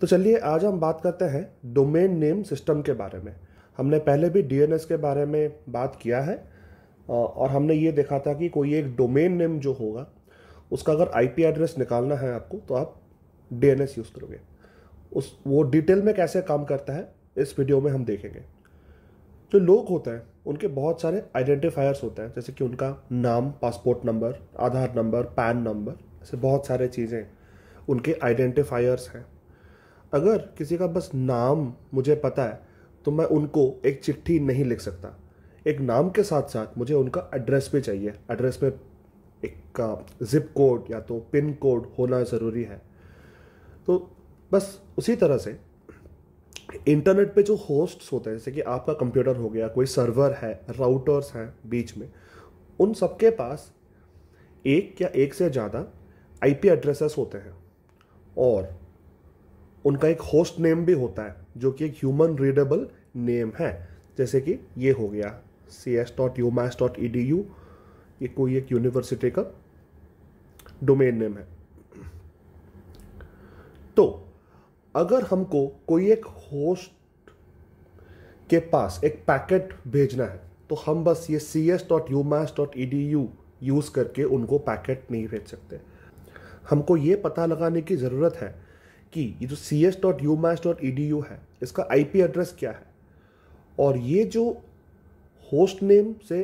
तो चलिए आज हम बात करते हैं डोमेन नेम सिस्टम के बारे में हमने पहले भी डीएनएस के बारे में बात किया है और हमने ये देखा था कि कोई एक डोमेन नेम जो होगा उसका अगर आईपी एड्रेस निकालना है आपको तो आप डीएनएस यूज़ करोगे उस वो डिटेल में कैसे काम करता है इस वीडियो में हम देखेंगे जो लोग होते हैं उनके बहुत सारे आइडेंटिफायर्स होते हैं जैसे कि उनका नाम passport number Aadhaar number PAN number ऐसे बहुत सारे चीज़ें उनके आइडेंटिफायर्स हैं अगर किसी का बस नाम मुझे पता है तो मैं उनको एक चिट्ठी नहीं लिख सकता एक नाम के साथ साथ मुझे उनका एड्रेस भी चाहिए एड्रेस में एक का जिप कोड या तो पिन कोड होना ज़रूरी है तो बस उसी तरह से इंटरनेट पे जो होस्ट्स होते हैं जैसे कि आपका कंप्यूटर हो गया कोई सर्वर है राउटर्स हैं बीच में उन सबके पास एक या एक से ज़्यादा आईपी एड्रेसेस होते हैं और उनका एक होस्ट नेम भी होता है जो कि एक ह्यूमन रीडेबल नेम है जैसे कि ये हो गया C S dot U mess dot E D U ये कोई एक यूनिवर्सिटी का डोमेन नेम है तो अगर हमको कोई एक होस्ट के पास एक पैकेट भेजना है तो हम बस ये C S dot U mess dot E D U use करके उनको पैकेट नहीं भेज सकते हमको ये पता लगाने की ज़रूरत है कि ये जो C S dot U match dot E D U है इसका आई पी एड्रेस क्या है और ये जो होस्ट नेम से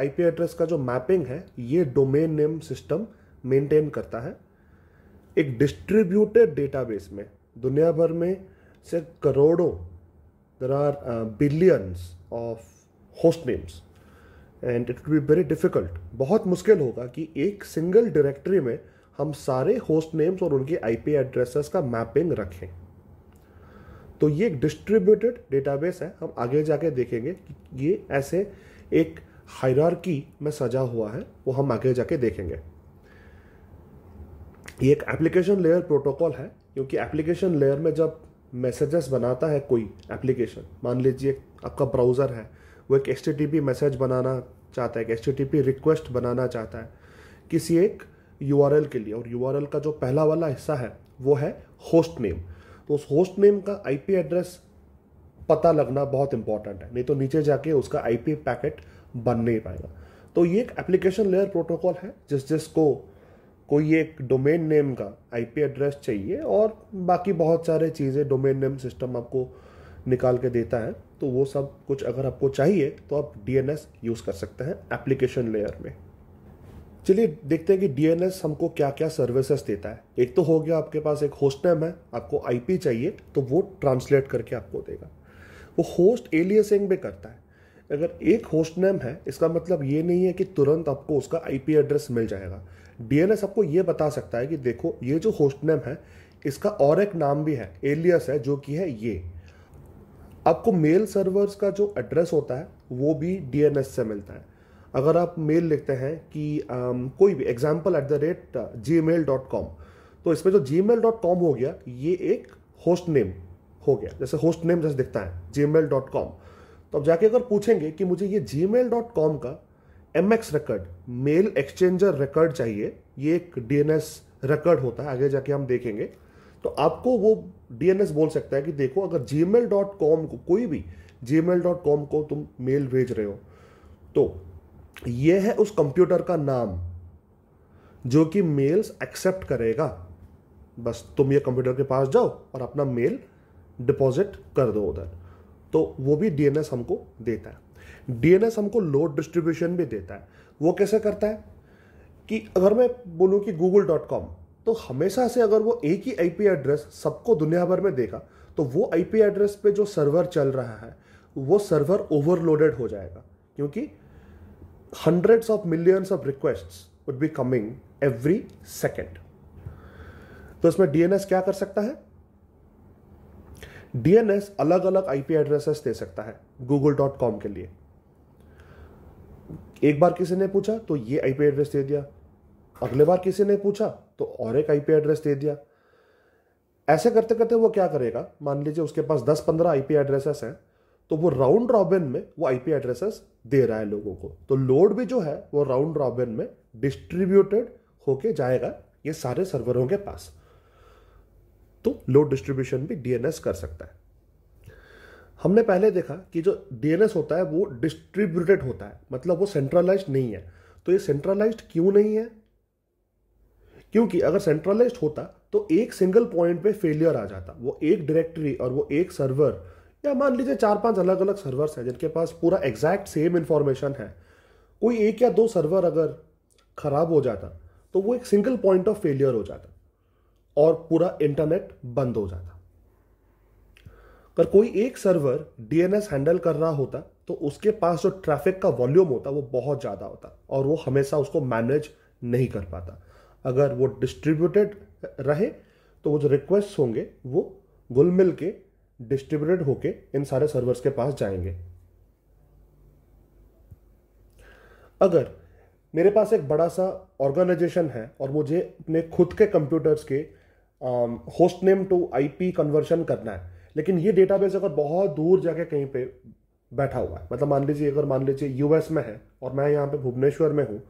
आई पी एड्रेस का जो मैपिंग है ये डोमेन नेम सिस्टम मेंटेन करता है एक डिस्ट्रीब्यूटेड डेटाबेस में दुनिया भर में से करोड़ों there are billions of host names and it it be very difficult बहुत मुश्किल होगा कि एक सिंगल डायरेक्टरी में हम सारे होस्ट नेम्स और उनके आईपी एड्रेसेस का मैपिंग रखें तो ये एक डिस्ट्रीब्यूटेड डेटाबेस है हम आगे जाके देखेंगे कि ये ऐसे एक हायरार्की में सजा हुआ है वो हम आगे जाके देखेंगे ये एक एप्लीकेशन लेयर प्रोटोकॉल है क्योंकि एप्लीकेशन लेयर में जब मैसेजेस बनाता है कोई एप्लीकेशन मान लीजिए आपका ब्राउज़र है वो एक एच मैसेज बनाना चाहता है एक एच रिक्वेस्ट बनाना चाहता है किसी एक यू के लिए और यू का जो पहला वाला हिस्सा है वो है होस्ट नेम तो उस होस्ट नेम का आई एड्रेस पता लगना बहुत इंपॉर्टेंट है नहीं तो नीचे जाके उसका आई पैकेट बन नहीं पाएगा तो ये एक एप्लीकेशन लेयर प्रोटोकॉल है जिस जिसको कोई एक डोमेन नेम का आईपी एड्रेस चाहिए और बाकी बहुत सारे चीज़ें डोमेन नेम सिस्टम आपको निकाल के देता है तो वो सब कुछ अगर आपको चाहिए तो आप डीएनएस यूज़ कर सकते हैं एप्लीकेशन लेयर में चलिए देखते हैं कि डीएनएस हमको क्या क्या सर्विसेज देता है एक तो हो गया आपके पास एक होस्ट नेम है आपको आईपी चाहिए तो वो ट्रांसलेट करके आपको देगा वो होस्ट एलियसिंग भी करता है अगर एक होस्ट नेम है इसका मतलब ये नहीं है कि तुरंत आपको उसका आईपी एड्रेस मिल जाएगा डीएनएस आपको ये बता सकता है कि देखो ये जो होस्ट नेम है इसका और एक नाम भी है एलियस है जो कि है ये आपको मेल सर्वर्स का जो एड्रेस होता है वो भी डीएनएस से मिलता है अगर आप मेल लिखते हैं कि um, कोई भी example at the rate Gmail dot com तो इसमें जो जी मेल डॉट कॉम हो गया ये एक होस्ट नेम हो गया जैसे होस्ट नेम जैसे दिखता है जी मेल डॉट कॉम तो अब जाके अगर पूछेंगे कि मुझे ये जी मेल डॉट कॉम का M X record mail exchanger record चाहिए ये एक डी एन एस रिकॉर्ड होता है आगे जाके हम देखेंगे तो आपको वो डी एन एस बोल सकता है कि देखो अगर जी मेल डॉट कॉम को कोई भी जी मेल डॉट कॉम को तुम मेल भेज रहे हो तो ये है उस कंप्यूटर का नाम जो कि मेल्स एक्सेप्ट करेगा बस तुम ये कंप्यूटर के पास जाओ और अपना मेल डिपॉजिट कर दो उधर तो वो भी डीएनएस हमको देता है डीएनएस हमको लोड डिस्ट्रीब्यूशन भी देता है वो कैसे करता है कि अगर मैं बोलूँ कि गूगल डॉट कॉम तो हमेशा से अगर वो एक ही आईपी एड्रेस सबको दुनिया भर में देगा तो वो आईपी एड्रेस पे जो सर्वर चल रहा है वो सर्वर ओवरलोडेड हो जाएगा क्योंकि hundreds of millions of requests would be coming every second. तो इसमें डीएनएस क्या कर सकता है डीएनएस अलग अलग आईपी एड्रेसेस दे सकता है गूगल डॉट कॉम के लिए एक बार किसी ने पूछा तो ये आईपी एड्रेस दे दिया अगले बार किसी ने पूछा तो और एक आईपी एड्रेस दे दिया ऐसे करते करते वो क्या करेगा मान लीजिए उसके पास 10-15 आईपी एड्रेसेस हैं तो वो राउंड रॉबिन में वो आईपी एड्रेसेस दे रहा है लोगों को तो लोड भी जो है वो राउंड रॉबिन में डिस्ट्रीब्यूटेड होके जाएगा ये सारे सर्वरों के पास तो लोड डिस्ट्रीब्यूशन भी डीएनएस कर सकता है हमने पहले देखा कि जो डीएनएस होता है वो डिस्ट्रीब्यूटेड होता है मतलब वो सेंट्रलाइज नहीं है तो ये सेंट्रलाइज क्यों नहीं है क्योंकि अगर सेंट्रलाइज होता तो एक सिंगल पॉइंट पे फेलियर आ जाता वो एक डायरेक्टरी और वो एक सर्वर या मान लीजिए चार पांच अलग अलग सर्वर्स हैं जिनके पास पूरा एग्जैक्ट सेम इन्फॉर्मेशन है कोई एक या दो सर्वर अगर खराब हो जाता तो वो एक सिंगल पॉइंट ऑफ फेलियर हो जाता और पूरा इंटरनेट बंद हो जाता अगर कोई एक सर्वर डीएनएस हैंडल कर रहा होता तो उसके पास जो ट्रैफिक का वॉल्यूम होता वो बहुत ज़्यादा होता और वो हमेशा उसको मैनेज नहीं कर पाता अगर वो डिस्ट्रीब्यूटेड रहे तो वो जो रिक्वेस्ट होंगे वो घुल मिल के डिस्ट्रीब्यूटेड होके इन सारे सर्वर्स के पास जाएंगे अगर मेरे पास एक बड़ा सा ऑर्गेनाइजेशन है और मुझे अपने खुद के कंप्यूटर्स के host name to IP conversion करना है लेकिन ये डेटाबेस अगर बहुत दूर जाके कहीं पे बैठा हुआ है मतलब मान लीजिए अगर मान लीजिए यूएस में है और मैं यहाँ पे भुवनेश्वर में हूँ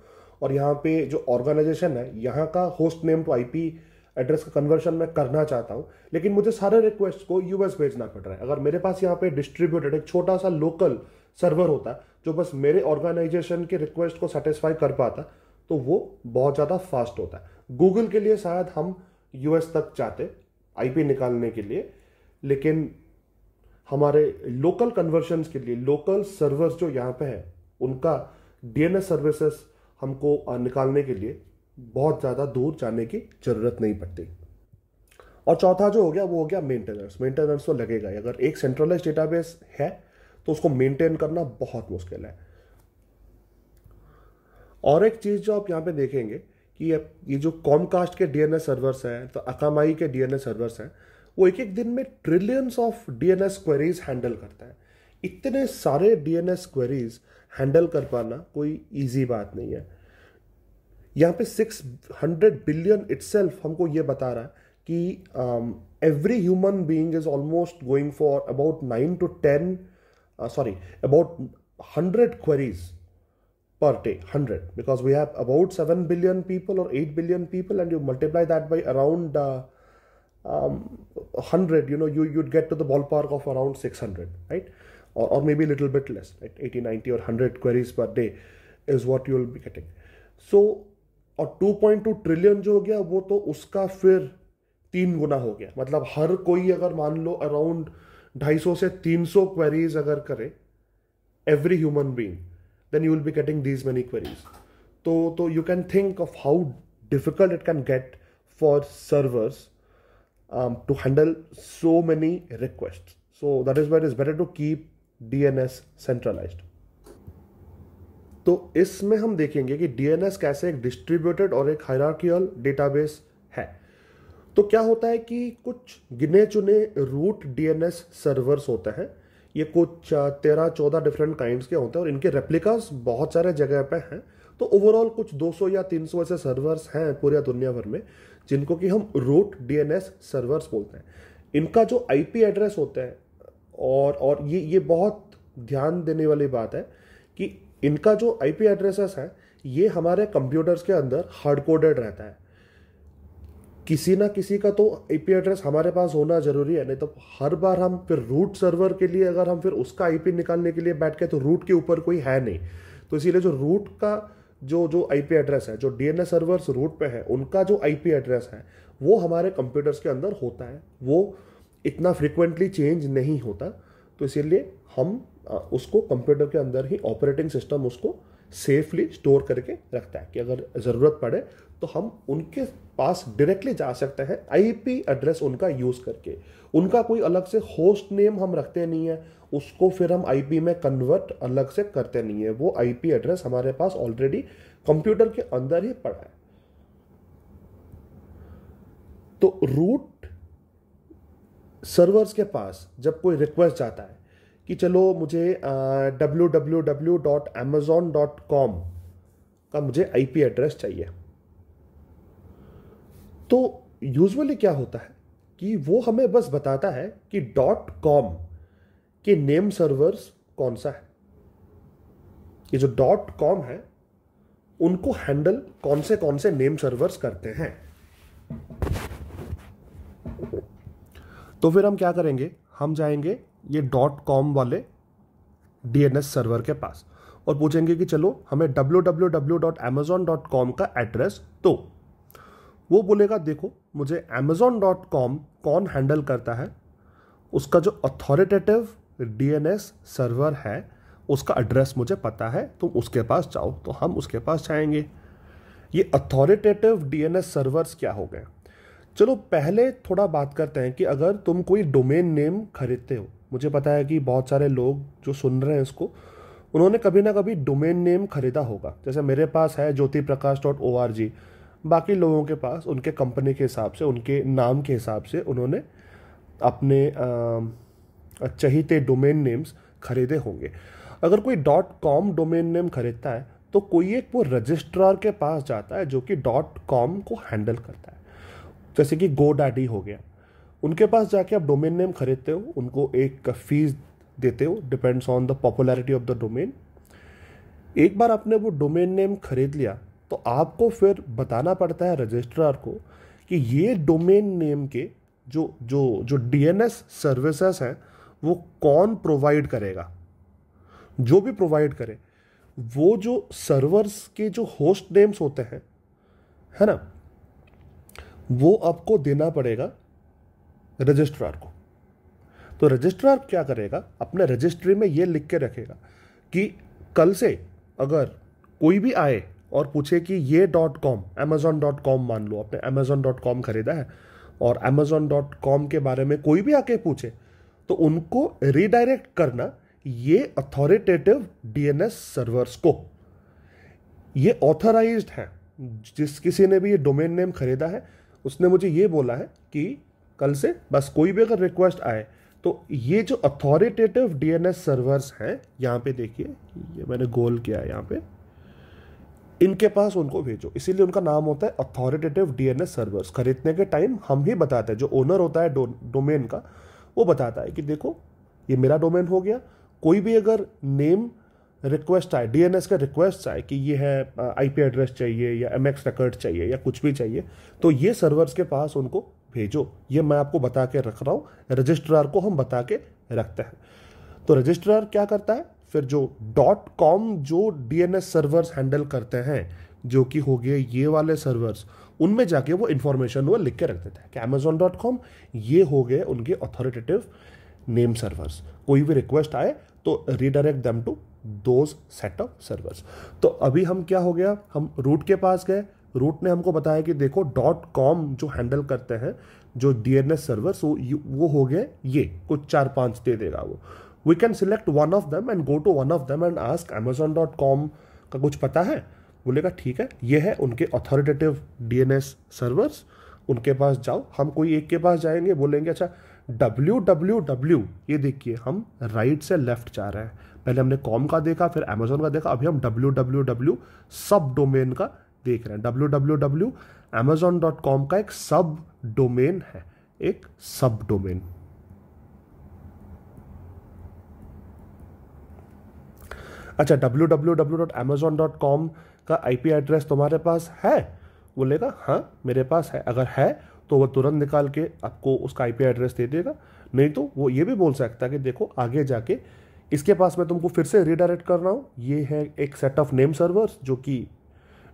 और यहाँ पे जो ऑर्गेनाइजेशन है यहाँ का host name to IP address का कन्वर्शन मैं करना चाहता हूँ लेकिन मुझे सारे रिक्वेस्ट को यूएस भेजना पड़ रहा है अगर मेरे पास यहाँ पे डिस्ट्रीब्यूटेड एक छोटा सा लोकल सर्वर होता जो बस मेरे ऑर्गेनाइजेशन के रिक्वेस्ट को सेटिस्फाई कर पाता तो वो बहुत ज़्यादा फास्ट होता है गूगल के लिए शायद हम यूएस तक जाते आई निकालने के लिए लेकिन हमारे लोकल कन्वर्शन के लिए लोकल सर्वर्स जो यहाँ पे है उनका डीएनएस सर्विसेस हमको निकालने के लिए बहुत ज़्यादा दूर जाने की ज़रूरत नहीं पड़ती और चौथा जो हो गया वो हो गया मेंटेनेंस मेंटेनेंस तो लगेगा ही अगर एक सेंट्रलाइज डेटाबेस है तो उसको मेंटेन करना बहुत मुश्किल है और एक चीज़ जो आप यहाँ पे देखेंगे कि ये जो कॉमकास्ट के डीएनएस सर्वर्स हैं तो अकामाई के डीएनएस सर्वर्स हैं वो एक एक दिन में trillions of DNS queries handle करता है इतने सारे डीएनएस क्वेरीज हैंडल कर पाना कोई ईजी बात नहीं है यहाँ six hundred billion itself. Hundred billion itself हमको ये बता रहा है कि every human being is almost going for about nine two per day 100 because we have about 7 billion people or 8 billion people and you multiply that by around 100 uh, um, you know you you'd get to the ballpark of around 600 right or, maybe a little bit less right 80 90 or 100 queries per day is what you'll be getting so और 2.2 trillion जो हो गया वो तो उसका फिर तीन गुना हो गया मतलब हर कोई अगर मान लो अराउंड 250 से 300 क्वेरीज अगर करे every human being then you will be getting these many queries तो तो you can think of how difficult it can get for servers to handle so many request so that is wait is better to keep DNS centralized. तो इसमें हम देखेंगे कि DNS कैसे एक distributed और एक हायरार्कियल डेटाबेस है तो क्या होता है कि कुछ गिने चुने रूट डीएनएस सर्वर्स होते हैं ये कुछ तेरह चौदह डिफरेंट काइंड्स के होते हैं और इनके रेप्लिकास बहुत सारे जगह पे हैं तो ओवरऑल कुछ 200 या 300 ऐसे सर्वर्स हैं पूरे दुनिया भर में जिनको कि हम रूट डीएनएस सर्वर्स बोलते हैं इनका जो आईपी एड्रेस होता है और और ये ये बहुत ध्यान देने वाली बात है कि इनका जो आई पी एड्रेसेस है ये हमारे कंप्यूटर्स के अंदर हार्ड कोडेड रहता है किसी ना किसी का तो आईपी एड्रेस हमारे पास होना जरूरी है नहीं तो हर बार हम फिर रूट सर्वर के लिए अगर हम फिर उसका आईपी निकालने के लिए बैठ गए तो रूट के ऊपर कोई है नहीं तो इसीलिए जो रूट का जो जो आईपी एड्रेस है जो डीएनएस सर्वर्स रूट पे है उनका जो आईपी एड्रेस है वो हमारे कंप्यूटर्स के अंदर होता है वो इतना फ्रिक्वेंटली चेंज नहीं होता तो इसीलिए हम उसको कंप्यूटर के अंदर ही ऑपरेटिंग सिस्टम उसको सेफली स्टोर करके रखता है कि अगर ज़रूरत पड़े तो हम उनके पास डायरेक्टली जा सकते हैं आईपी एड्रेस उनका यूज़ करके उनका कोई अलग से होस्ट नेम हम रखते नहीं है उसको फिर हम आईपी में कन्वर्ट अलग से करते नहीं है वो आईपी एड्रेस हमारे पास ऑलरेडी कंप्यूटर के अंदर ही पड़ा है तो रूट सर्वर्स के पास जब कोई रिक्वेस्ट जाता है कि चलो मुझे W W W dot Amazon dot com का मुझे पी एड्रेस चाहिए तो यूजुअली क्या होता है कि वो हमें बस बताता है कि डॉट कॉम के नेम सर्वर्स कौन सा है ये जो डॉट कॉम है उनको हैंडल कौन से कौन से नेम सर्वर्स करते हैं तो फिर हम क्या करेंगे हम जाएंगे ये डॉट कॉम वाले डी सर्वर के पास और पूछेंगे कि चलो हमें W W W dot dot com का एड्रेस दो वो बोलेगा देखो मुझे डॉट कॉम कौन हैंडल करता है उसका जो अथॉरिटेटिव डीएनएस सर्वर है उसका एड्रेस मुझे पता है तुम उसके पास जाओ तो हम उसके पास जाएंगे ये अथॉरिटेटिव डीएनएस सर्वर्स क्या हो गए चलो पहले थोड़ा बात करते हैं कि अगर तुम कोई डोमेन नेम खरीदते हो मुझे पता है कि बहुत सारे लोग जो सुन रहे हैं इसको उन्होंने कभी ना कभी डोमेन नेम खरीदा होगा जैसे मेरे पास है Jyoti Prakash dot O R जी बाकी लोगों के पास उनके कंपनी के हिसाब से उनके नाम के हिसाब से उन्होंने अपने चहीते डोमेन नेम्स खरीदे होंगे अगर कोई डॉट कॉम डोमेन नेम खरीदता है तो कोई एक वो रजिस्ट्रार के पास जाता है जो कि डॉट कॉम को हैंडल करता है जैसे कि गो डैडी हो गया उनके पास जाके आप डोमेन नेम खरीदते हो उनको एक फीस देते हो depends on the popularity of the domain एक बार आपने वो डोमेन नेम खरीद लिया तो आपको फिर बताना पड़ता है रजिस्ट्रार को कि ये डोमेन नेम के जो जो जो डीएनएस सर्विसेज हैं वो कौन प्रोवाइड करेगा जो भी प्रोवाइड करे वो जो सर्वर्स के जो होस्ट नेम्स होते हैं है ना वो आपको देना पड़ेगा रजिस्ट्रार को तो रजिस्ट्रार क्या करेगा अपने रजिस्ट्री में ये लिख के रखेगा कि कल से अगर कोई भी आए और पूछे कि ये dot com Amazon dot com मान लो आपने अमेजोन डॉट कॉम खरीदा है और अमेजोन डॉट कॉम के बारे में कोई भी आके पूछे तो उनको रिडायरेक्ट करना ये अथॉरिटेटिव डीएनएस सर्वर्स को ये ऑथराइज्ड है जिस किसी ने भी ये डोमेन नेम खरीदा है उसने मुझे ये बोला है कि कल से बस कोई भी अगर रिक्वेस्ट आए तो ये जो अथॉरिटेटिव डीएनएस सर्वर्स हैं यहाँ पे देखिए ये मैंने गोल किया है यहाँ पे इनके पास उनको भेजो इसीलिए उनका नाम होता है अथॉरिटेटिव डीएनएस सर्वर्स खरीदने के टाइम हम ही बताते हैं जो ओनर होता है डोमेन का वो बताता है कि देखो ये मेरा डोमेन हो गया कोई भी अगर नेम रिक्वेस्ट आए डीएनएस का रिक्वेस्ट आए कि ये है आईपी uh, एड्रेस चाहिए या एमएक्स रिकॉर्ड चाहिए या कुछ भी चाहिए तो ये सर्वर्स के पास उनको भेजो ये मैं आपको बता के रख रहा हूँ रजिस्ट्रार को हम बता के रखते हैं तो रजिस्ट्रार क्या करता है फिर जो डॉट कॉम जो डीएनएस सर्वर्स हैंडल करते हैं जो कि हो गए ये वाले सर्वर्स उनमें जाके वो इन्फॉर्मेशन वो लिख के रख देते हैं कि अमेजोन डॉट कॉम ये हो गए उनके ऑथोरिटेटिव नेम सर्वर्स कोई भी रिक्वेस्ट आए तो redirect them to those set of servers तो अभी हम क्या हो गया हम रूट के पास गए रूट ने हमको बताया कि देखो डॉट कॉम जो हैंडल करते हैं जो D N S server so वो हो गए ये कुछ चार पांच दे देगा वो we can select one of them and go to one of them and ask Amazon dot com का कुछ पता है बोलेगा ठीक है ये है उनके authoritative D N S servers उनके पास जाओ हम कोई एक के पास जाएंगे बोलेंगे अच्छा डब्ल्यू डब्ल्यू डब्ल्यू ये देखिए हम राइट से लेफ्ट जा रहे हैं पहले हमने कॉम का देखा फिर अमेजोन का देखा अभी हम W W W sub domain का देख रहे हैं W W W Amazon dot com का एक सब डोमेन है एक सब डोमेन अच्छा W W W dot Amazon dot com का आईपी एड्रेस तुम्हारे पास है बोलेगा हाँ मेरे पास है अगर है तो वह तुरंत निकाल के आपको उसका आईपी एड्रेस दे देगा नहीं तो वो ये भी बोल सकता है कि देखो आगे जाके इसके पास मैं तुमको फिर से रिडायरेक्ट कर रहा हूँ ये है एक सेट ऑफ नेम सर्वर्स जो कि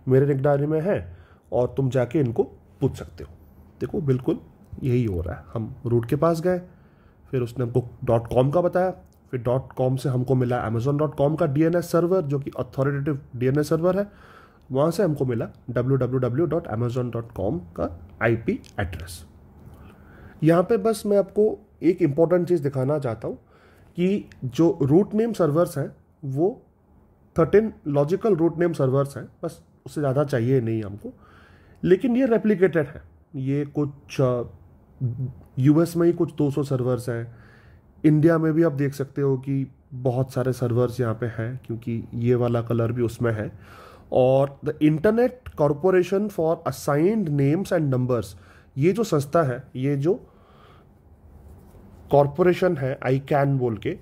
मेरे निगरानी में है और तुम जाके इनको पूछ सकते हो देखो बिल्कुल यही हो रहा है हम रूट के पास गए फिर उसने हमको डॉट कॉम का बताया फिर डॉट कॉम से हमको मिला अमेजोन डॉट कॉम का डी सर्वर जो कि अथॉरिटेटिव डी सर्वर है वहाँ से हमको मिला W W W dot Amazon dot com का आई पी एड्रेस यहाँ पे बस मैं आपको एक इम्पॉर्टेंट चीज़ दिखाना चाहता हूँ कि जो रूट नेम सर्वर्स हैं वो thirteen logical root name servers हैं बस उससे ज़्यादा चाहिए नहीं हमको लेकिन ये रेप्लिकेटेड है ये कुछ यूएस में ही कुछ 200 सर्वर्स हैं इंडिया में भी आप देख सकते हो कि बहुत सारे सर्वर्स यहाँ पे हैं क्योंकि ये वाला कलर भी उसमें है और the Internet Corporation for Assigned Names and Numbers ये जो संस्था है ये जो कॉरपोरेशन है आई कैन बोल के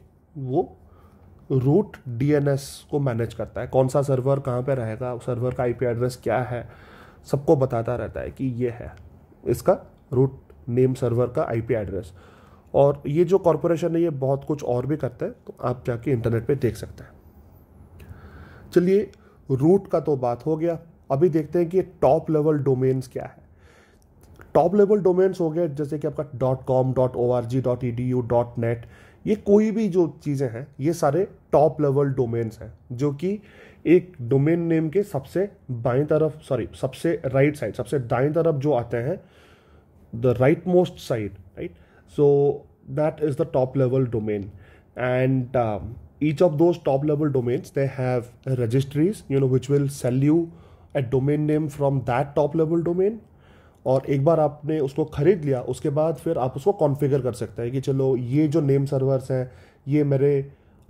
वो रूट डीएनएस को मैनेज करता है कौन सा सर्वर कहाँ पे रहेगा सर्वर का आईपी एड्रेस क्या है सबको बताता रहता है कि ये है इसका रूट नेम सर्वर का आईपी एड्रेस और ये जो कॉरपोरेशन है ये बहुत कुछ और भी करते हैं तो आप जाके इंटरनेट पे देख सकते हैं चलिए रूट का तो बात हो गया अभी देखते हैं कि टॉप लेवल डोमेन्स क्या है टॉप लेवल डोमेन्स हो गए जैसे कि आपका dot com dot O R G dot E D U dot net ये कोई भी जो चीज़ें हैं ये सारे टॉप लेवल डोमेन्स हैं जो कि एक डोमेन नेम के सबसे बाएं तरफ सॉरी सबसे राइट right साइड सबसे दाएं तरफ जो आते हैं the right most side right so that is the top level domain and each of those top level domains they have registries you know which will sell you a domain name from that top level domain और एक बार आपने उसको ख़रीद लिया उसके बाद फिर आप उसको कॉन्फ़िगर कर सकते हैं कि चलो ये जो नेम सर्वर्स हैं ये मेरे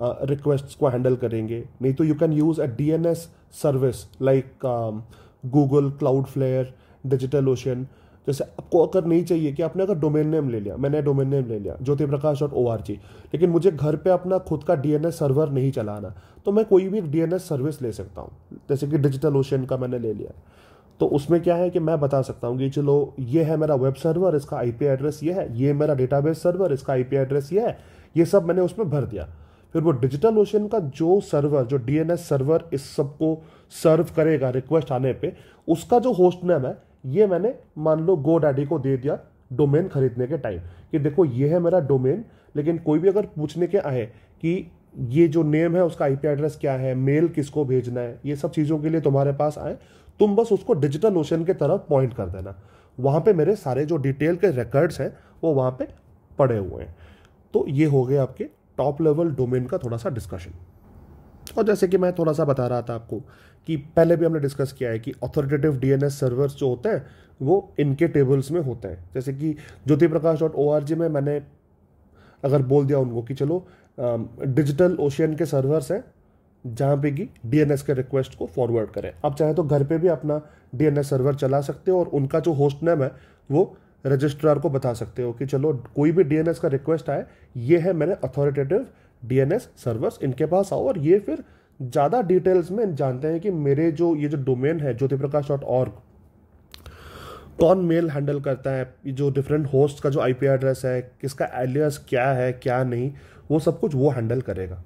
रिक्वेस्ट्स को हैंडल करेंगे नहीं तो you can use a D N S service like Google Cloudflare Digital Ocean जैसे आपको अगर नहीं चाहिए कि आपने अगर डोमेन नेम ले लिया मैंने डोमेन नेम ले लिया ज्योति प्रकाश डॉट ओ आर जी लेकिन मुझे घर पे अपना खुद का डी एन एस सर्वर नहीं चलाना तो मैं कोई भी डी एन एस सर्विस ले सकता हूँ जैसे कि डिजिटल ओशन का मैंने ले लिया तो उसमें क्या है कि मैं बता सकता हूँ कि चलो ये है मेरा वेब सर्वर इसका आईपी एड्रेस ये है ये मेरा डेटाबेस सर्वर इसका आईपी एड्रेस ये है ये सब मैंने उसमें भर दिया फिर वो डिजिटल ओशन का जो सर्वर जो डीएनएस सर्वर इस सब को सर्व करेगा रिक्वेस्ट आने पे उसका जो होस्ट नेम है ये मैंने मान लो गो डैडी को दे दिया डोमेन खरीदने के टाइम कि देखो ये है मेरा डोमेन लेकिन कोई भी अगर पूछने के आए कि ये जो नेम है उसका आईपी एड्रेस क्या है मेल किसको भेजना है ये सब चीज़ों के लिए तुम्हारे पास आए तुम बस उसको डिजिटल ओशन की तरफ पॉइंट कर देना वहाँ पे मेरे सारे जो डिटेल के रिकॉर्ड्स हैं वो वहाँ पे पड़े हुए हैं तो ये हो गए आपके टॉप लेवल डोमेन का थोड़ा सा डिस्कशन और जैसे कि मैं थोड़ा सा बता रहा था आपको कि पहले भी हमने डिस्कस किया है कि ऑथोरिटेटिव डीएनएस सर्वर्स जो होते हैं वो इनके टेबल्स में होते हैं जैसे कि ज्योति प्रकाश डॉट ओ आर जी में मैंने अगर बोल दिया उनको कि चलो डिजिटल ओशियन के सर्वर्स हैं जहाँ पे कि डीएनएस के रिक्वेस्ट को फॉरवर्ड करें आप चाहे तो घर पे भी अपना डीएनएस सर्वर चला सकते हो और उनका जो होस्ट नेम है वो रजिस्ट्रार को बता सकते हो कि चलो कोई भी डीएनएस का रिक्वेस्ट आए ये है मेरे अथॉरिटेटिव डीएनएस सर्वर्स इनके पास आओ और ये फिर ज़्यादा डिटेल्स में जानते हैं कि मेरे जो ये जो डोमेन है ज्योति प्रकाश डॉट ऑर्ग कौन मेल हैंडल करता है जो डिफरेंट होस्ट का जो आईपी एड्रेस है किसका एलियस क्या है क्या नहीं वो सब कुछ वो हैंडल करेगा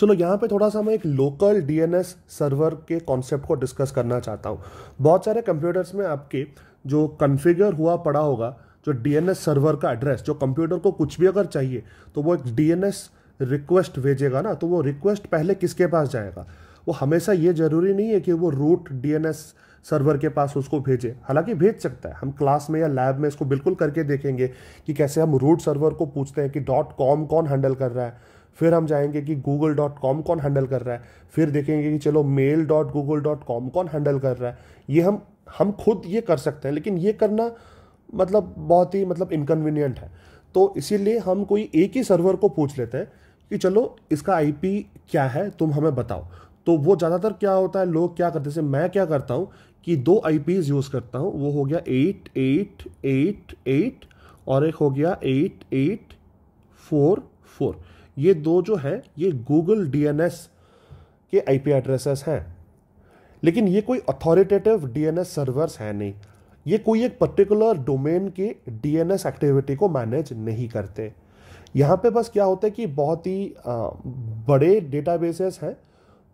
चलो यहाँ पे थोड़ा सा मैं एक लोकल डीएनएस सर्वर के कॉन्सेप्ट को डिस्कस करना चाहता हूँ बहुत सारे कंप्यूटर्स में आपके जो कन्फिगर हुआ पड़ा होगा जो डीएनएस सर्वर का एड्रेस जो कंप्यूटर को कुछ भी अगर चाहिए तो वो एक डीएनएस रिक्वेस्ट भेजेगा ना तो वो रिक्वेस्ट पहले किसके पास जाएगा वो हमेशा ये जरूरी नहीं है कि वो रूट डीएनएस सर्वर के पास उसको भेजे हालांकि भेज सकता है हम क्लास में या लैब में इसको बिल्कुल करके देखेंगे कि कैसे हम रूट सर्वर को पूछते हैं कि डॉट कॉम कौन हैंडल कर रहा है फिर हम जाएंगे कि गूगल डॉट कॉम कौन हैंडल कर रहा है फिर देखेंगे कि चलो mail dot Google dot com कौन हैंडल कर रहा है ये हम हम खुद ये कर सकते हैं लेकिन ये करना मतलब बहुत ही मतलब इनकन्वीनियंट है तो इसीलिए हम कोई एक ही सर्वर को पूछ लेते हैं कि चलो इसका आई क्या है तुम हमें बताओ तो वो ज़्यादातर क्या होता है लोग क्या करते हैं मैं क्या करता हूँ कि दो आई यूज़ करता हूँ वो हो गया एट एट एट एट और एक हो गया एट एट फोर फोर ये दो जो है ये गूगल डीएनएस के आईपी एड्रेसेस हैं लेकिन ये कोई अथॉरिटेटिव डीएनएस सर्वर्स है नहीं ये कोई एक पर्टिकुलर डोमेन के डीएनएस एक्टिविटी को मैनेज नहीं करते यहाँ पे बस क्या होता है कि बहुत ही बड़े डेटाबेसेस हैं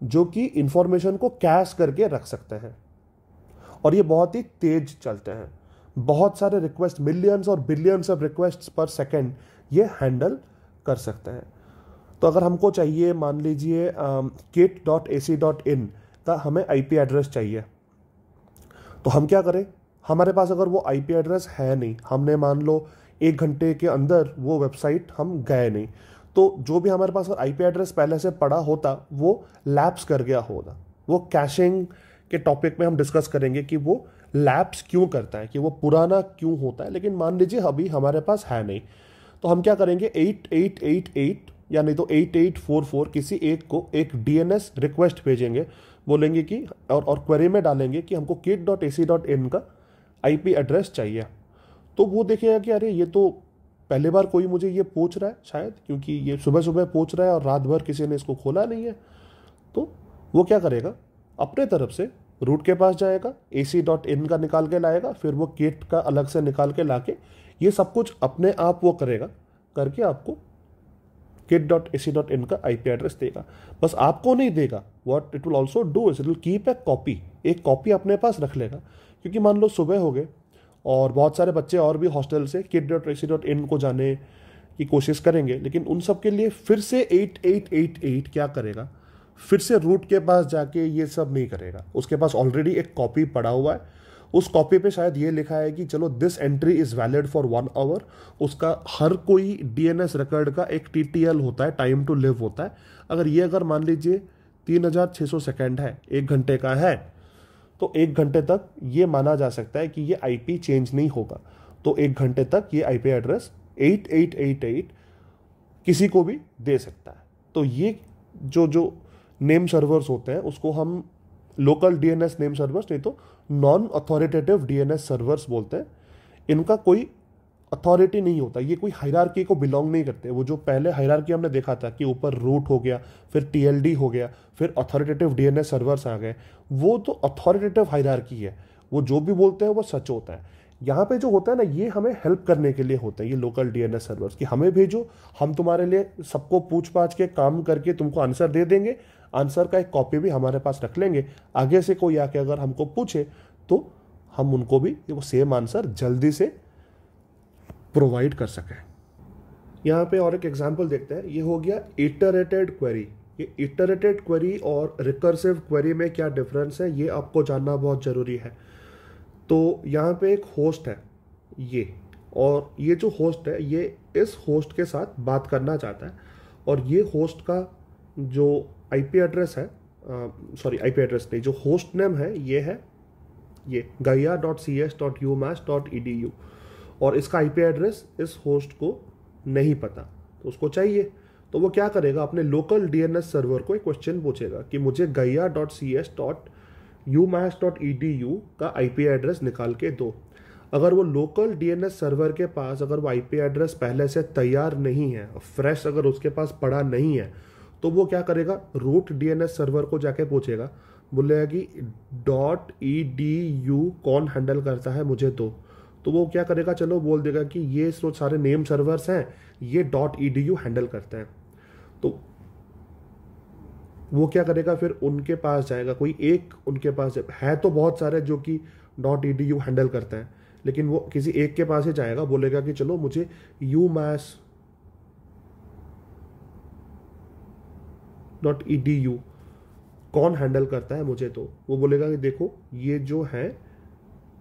जो कि इंफॉर्मेशन को कैश करके रख सकते हैं और ये बहुत ही तेज चलते हैं बहुत सारे रिक्वेस्ट मिलियंस और billions of request per second ये हैंडल कर सकते हैं तो अगर हमको चाहिए मान लीजिए kit dot A C dot in का हमें आई पी एड्रेस चाहिए तो हम क्या करें हमारे पास अगर वो आई पी एड्रेस है नहीं हमने मान लो एक घंटे के अंदर वो वेबसाइट हम गए नहीं तो जो भी हमारे पास आई पी एड्रेस पहले से पड़ा होता वो लैप्स कर गया होता वो कैशिंग के टॉपिक में हम डिस्कस करेंगे कि वो लैप्स क्यों करता है कि वो पुराना क्यों होता है लेकिन मान लीजिए अभी हमारे पास है नहीं तो हम क्या करेंगे एट एट एट एट या नहीं तो एट एट फोर फोर किसी एक को एक डीएनएस रिक्वेस्ट भेजेंगे बोलेंगे कि और और क्वेरी में डालेंगे कि हमको kit dot A C dot in का आईपी एड्रेस चाहिए तो वो देखेगा कि अरे ये तो पहले बार कोई मुझे ये पूछ रहा है शायद क्योंकि ये सुबह सुबह पूछ रहा है और रात भर किसी ने इसको खोला नहीं है तो वो क्या करेगा अपने तरफ से रूट के पास जाएगा ए सी डॉट इन का निकाल के लाएगा फिर वो किट का अलग से निकाल के ला के ये सब कुछ अपने आप वो करेगा करके आपको kit dot A C dot in का आई पी एड्रेस देगा बस आपको नहीं देगा what it will also do is it will keep a copy एक कॉपी अपने पास रख लेगा क्योंकि मान लो सुबह हो गए और बहुत सारे बच्चे और भी हॉस्टल से kit dot A C dot in को जाने की कोशिश करेंगे लेकिन उन सब के लिए फिर से एट एट एट एट क्या करेगा फिर से रूट के पास जाके ये सब नहीं करेगा उसके पास ऑलरेडी एक कॉपी पड़ा हुआ है उस कॉपी पे शायद ये लिखा है कि चलो this entry is valid for one hour उसका हर कोई डीएनएस रिकॉर्ड का एक टीटीएल होता है टाइम टू लिव होता है अगर ये अगर मान लीजिए तीन हजार छः सौ सेकेंड है एक घंटे का है तो एक घंटे तक ये माना जा सकता है कि ये आईपी चेंज नहीं होगा तो एक घंटे तक ये आईपी एड्रेस एट किसी को भी दे सकता है तो ये जो जो नेम सर्वर्स होते हैं उसको हम लोकल डीएनएस नेम सर्वर्स नहीं तो नॉन अथॉरिटेटिव डीएनएस सर्वर्स बोलते हैं इनका कोई अथॉरिटी नहीं होता ये कोई हायरार्की को बिलोंग नहीं करते वो जो पहले हायरार्की हमने देखा था कि ऊपर रूट हो गया फिर टीएलडी हो गया फिर अथॉरिटेटिव डीएनएस सर्वर्स आ गए वो तो अथॉरिटेटिव हायरार्की है वो जो भी बोलते हैं वो सच होता है यहाँ पे जो होता है ना ये हमें हेल्प करने के लिए होते हैं ये लोकल डीएनएस सर्वर्स कि हमें भेजो हम तुम्हारे लिए सबको पूछ पाछ के काम करके तुमको आंसर दे देंगे आंसर का एक कॉपी भी हमारे पास रख लेंगे आगे से कोई आके अगर हमको पूछे तो हम उनको भी वो सेम आंसर जल्दी से प्रोवाइड कर सकें यहाँ पे और एक एग्जाम्पल देखते हैं ये हो गया इटरेटेड क्वेरी ये इटरेटेड क्वेरी और रिकर्सिव क्वेरी में क्या डिफरेंस है ये आपको जानना बहुत ज़रूरी है तो यहाँ पे एक होस्ट है ये और ये जो होस्ट है ये इस होस्ट के साथ बात करना चाहता है और ये होस्ट का जो आईपी एड्रेस है सॉरी आईपी एड्रेस नहीं जो होस्ट नेम है ये है ये gaia dot C S dot U match dot E D U और इसका आईपी एड्रेस इस होस्ट को नहीं पता तो उसको चाहिए तो वो क्या करेगा अपने लोकल डीएनएस सर्वर को एक क्वेश्चन पूछेगा कि मुझे gaia dot C S dot U match dot E D U का आई पी एड्रेस निकाल के दो अगर वो लोकल डीएनएस सर्वर के पास अगर वो आईपी एड्रेस पहले से तैयार नहीं है फ्रेश अगर उसके पास पड़ा नहीं है तो वो क्या करेगा रूट डीएनएस सर्वर को जाके पूछेगा बोलेगा कि डॉट ई डी यू कौन हैंडल करता है मुझे तो तो वो क्या करेगा चलो बोल देगा कि ये सारे नेम सर्वर्स हैं ये dot E D U handle करते हैं तो वो क्या करेगा फिर उनके पास जाएगा कोई एक उनके पास है तो बहुत सारे जो कि dot E D U handle करते हैं लेकिन वो किसी एक के पास ही जाएगा बोलेगा कि चलो मुझे U mess dot E D U कौन हैंडल करता है मुझे तो वो बोलेगा कि देखो ये जो है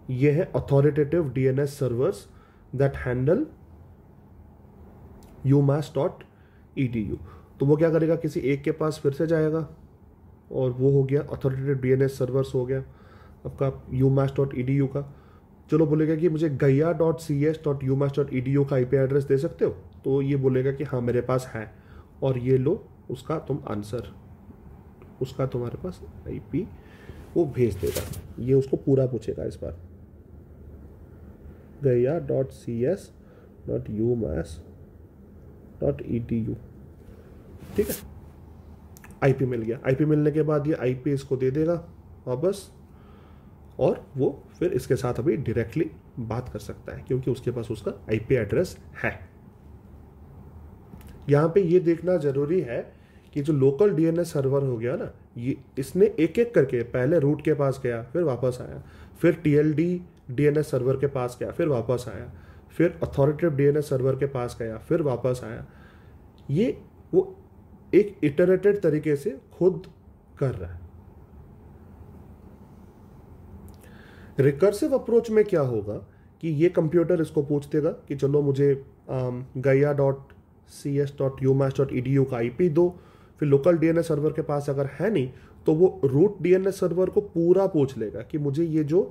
ये है authoritative D N S servers that handle U mess dot E D U तो वो क्या करेगा किसी एक के पास फिर से जाएगा और वो हो गया authoritative D N S servers हो गया आपका U mess dot E D U का चलो बोलेगा कि मुझे gaia dot C S dot U mess dot E D U का आई पी एड्रेस दे सकते हो तो ये बोलेगा कि हाँ मेरे पास है और ये लो उसका तुम आंसर उसका तुम्हारे पास आईपी वो भेज देगा ये उसको पूरा पूछेगा इस बार gaia dot C S dot U mess dot E T U ठीक है आईपी मिल गया आईपी मिलने के बाद ये आईपी इसको दे देगा और बस और वो फिर इसके साथ अभी डायरेक्टली बात कर सकता है क्योंकि उसके पास उसका आईपी एड्रेस है यहाँ पे ये देखना जरूरी है कि जो लोकल डीएनएस सर्वर हो गया ना ये इसने एक एक करके पहले रूट के पास गया फिर वापस आया फिर टीएलडी डीएनएस सर्वर के पास गया फिर वापस आया फिर अथॉरिटेटिव डीएनएस सर्वर के पास गया फिर वापस आया ये वो एक इटरेटेड तरीके से खुद कर रहा है रिकर्सिव अप्रोच में क्या होगा कि ये कंप्यूटर इसको पूछ देगा कि चलो मुझे gaia dot C S dot U match dot E D U का आई पी दो फिर लोकल डीएनएस सर्वर के पास अगर है नहीं तो वो रूट डीएनएस सर्वर को पूरा पूछ लेगा कि मुझे ये जो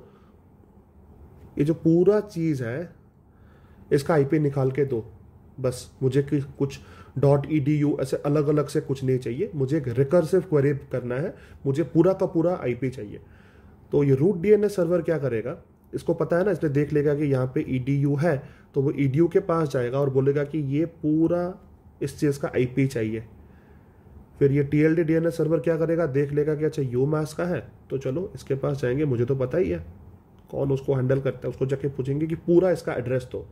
ये जो पूरा चीज़ है इसका आईपी निकाल के दो बस मुझे कुछ डॉट ई डी यू ऐसे अलग अलग से कुछ नहीं चाहिए मुझे एक रिकर्सिव क्वेरी करना है मुझे पूरा का पूरा आईपी चाहिए तो ये रूट डीएनएस सर्वर क्या करेगा इसको पता है ना इसलिए देख लेगा कि यहाँ पे ई डी यू है तो वो ई डी यू के पास जाएगा और बोलेगा कि ये पूरा इस चीज़ का आईपी चाहिए फिर ये T L D D N S server क्या करेगा देख लेगा कि अच्छा यू मैस का है तो चलो इसके पास जाएंगे मुझे तो पता ही है कौन उसको हैंडल करता है उसको जाके पूछेंगे कि पूरा इसका एड्रेस दो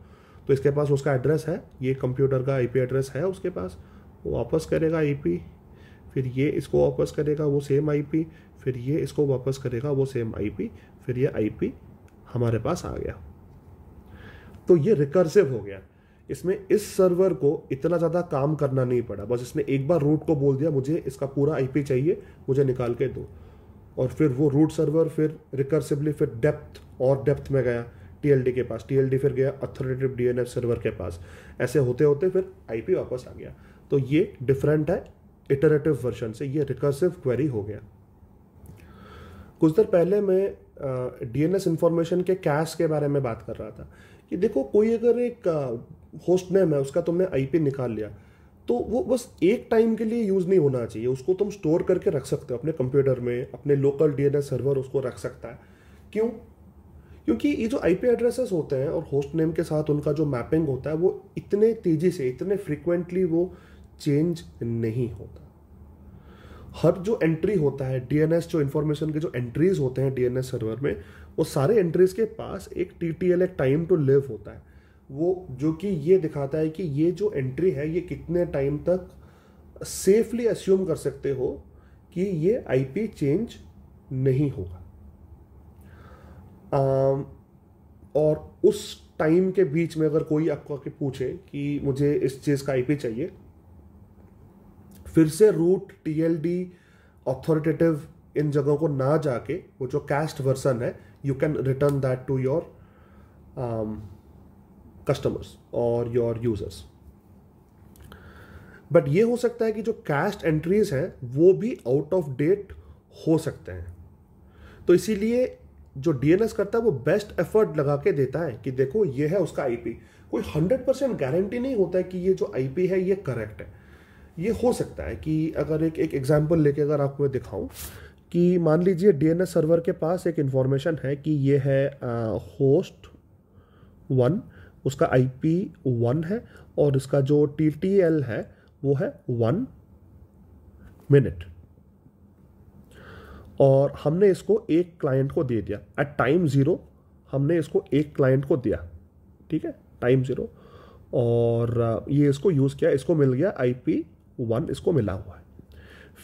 तो इसके पास उसका एड्रेस है ये कंप्यूटर का आईपी एड्रेस है उसके पास वो वापस करेगा आईपी फिर ये इसको वापस करेगा वो सेम आईपी फिर ये इसको वापस करेगा वो सेम आईपी फिर ये आईपी हमारे पास आ गया तो ये रिकर्सिव हो गया इसमें इस सर्वर को इतना ज़्यादा काम करना नहीं पड़ा बस इसने एक बार रूट को बोल दिया मुझे इसका पूरा आई चाहिए मुझे निकाल के दो और फिर वो रूट सर्वर फिर रिकर्सिवली फिर डेप्थ और डेप्थ में गया टीएलडी के पास टीएलडी फिर गया अथॉरिटेटिव डीएनएफ सर्वर के पास ऐसे होते होते फिर आईपी वापस आ गया तो ये डिफरेंट है इटरेटिव वर्जन से ये रिकर्सिव क्वेरी हो गया कुछ देर पहले मैं डीएनएस इंफॉर्मेशन के कैश के बारे में बात कर रहा था कि देखो कोई अगर एक होस्ट नेम है उसका तुमने आईपी निकाल लिया तो वो बस एक टाइम के लिए यूज़ नहीं होना चाहिए उसको तुम स्टोर करके रख सकते हो अपने कंप्यूटर में अपने लोकल एस सर्वर उसको रख सकता है क्यों क्योंकि ये जो आईपी एड्रेसेस होते हैं और होस्ट नेम के साथ उनका जो मैपिंग होता है वो इतने तेज़ी से इतने फ्रिक्वेंटली वो चेंज नहीं होता हर जो एंट्री होता है डीएनएस जो इन्फॉर्मेशन के जो एंट्रीज होते हैं डीएनएस सर्वर में वो सारे एंट्रीज के पास एक टी टी एल एक टाइम टू लिव होता है वो जो कि ये दिखाता है कि ये जो एंट्री है ये कितने टाइम तक सेफली अस्यूम कर सकते हो कि ये आईपी चेंज नहीं होगा आ, और उस टाइम के बीच में अगर कोई आपको आके पूछे कि मुझे इस चीज़ का आईपी चाहिए फिर से रूट टीएलडी ऑथोरिटेटिव इन जगहों को ना जाके वो जो कैस्ट वर्सन है you can return that to your um, customers or your users but ये हो सकता है कि जो कैस्ट एंट्रीज हैं वो भी आउट ऑफ डेट हो सकते हैं तो इसीलिए जो डीएनएस करता है वो बेस्ट एफर्ट लगा के देता है कि देखो ये है उसका आईपी कोई हंड्रेड परसेंट गारंटी नहीं होता है कि ये जो आईपी है ये करेक्ट है ये हो सकता है कि अगर एक एक एग्जाम्पल लेके अगर आपको मैं दिखाऊं कि मान लीजिए डीएनएस सर्वर के पास एक इन्फॉर्मेशन है कि ये है होस्ट वन उसका आईपी वन है और इसका जो टीटीएल है वो है वन मिनट और हमने इसको एक क्लाइंट को दे दिया एट टाइम ज़ीरो हमने इसको एक क्लाइंट को दिया ठीक है टाइम ज़ीरो और ये इसको यूज़ किया इसको मिल गया आई पी वन इसको मिला हुआ है